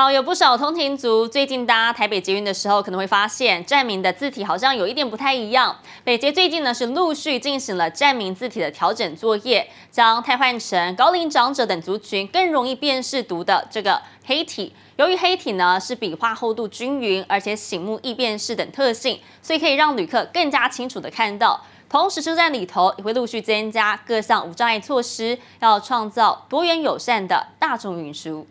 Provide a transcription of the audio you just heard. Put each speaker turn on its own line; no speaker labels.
好，有不少通勤族最近搭台北捷运的时候，可能会发现站名的字体好像有一点不太一样。北捷最近呢是陆续进行了站名字体的调整作业，将泰换成高龄长者等族群更容易辨识读的这个黑体。由于黑体呢是笔画厚度均匀，而且醒目易辨识等特性，所以可以让旅客更加清楚的看到。同时，车站里头也会陆续增加各项无障碍措施，要创造多元友善的大众运输。